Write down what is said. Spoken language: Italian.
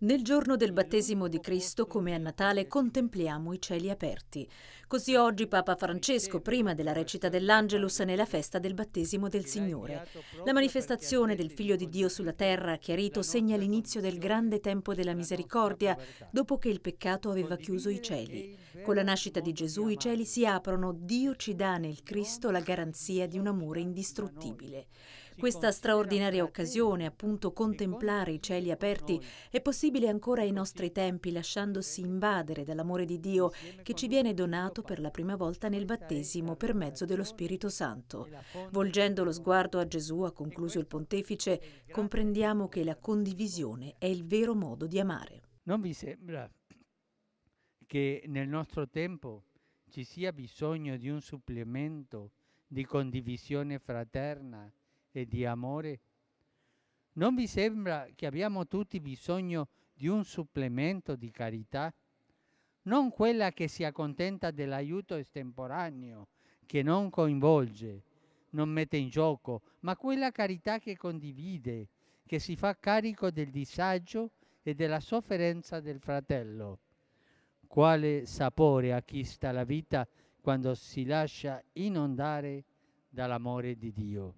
Nel giorno del battesimo di Cristo, come a Natale, contempliamo i cieli aperti. Così oggi Papa Francesco, prima della recita dell'Angelus, nella festa del battesimo del Signore. La manifestazione del Figlio di Dio sulla terra, chiarito, segna l'inizio del grande tempo della misericordia, dopo che il peccato aveva chiuso i cieli. Con la nascita di Gesù i cieli si aprono, Dio ci dà nel Cristo la garanzia di un amore indistruttibile. Questa straordinaria occasione, appunto contemplare i cieli aperti, è possibile possibile ancora ai nostri tempi lasciandosi invadere dall'amore di Dio che ci viene donato per la prima volta nel battesimo per mezzo dello Spirito Santo. Volgendo lo sguardo a Gesù, ha concluso il pontefice, comprendiamo che la condivisione è il vero modo di amare. Non vi sembra che nel nostro tempo ci sia bisogno di un supplemento di condivisione fraterna e di amore? Non vi sembra che abbiamo tutti bisogno di un supplemento di carità? Non quella che si accontenta dell'aiuto estemporaneo, che non coinvolge, non mette in gioco, ma quella carità che condivide, che si fa carico del disagio e della sofferenza del fratello. Quale sapore acquista la vita quando si lascia inondare dall'amore di Dio.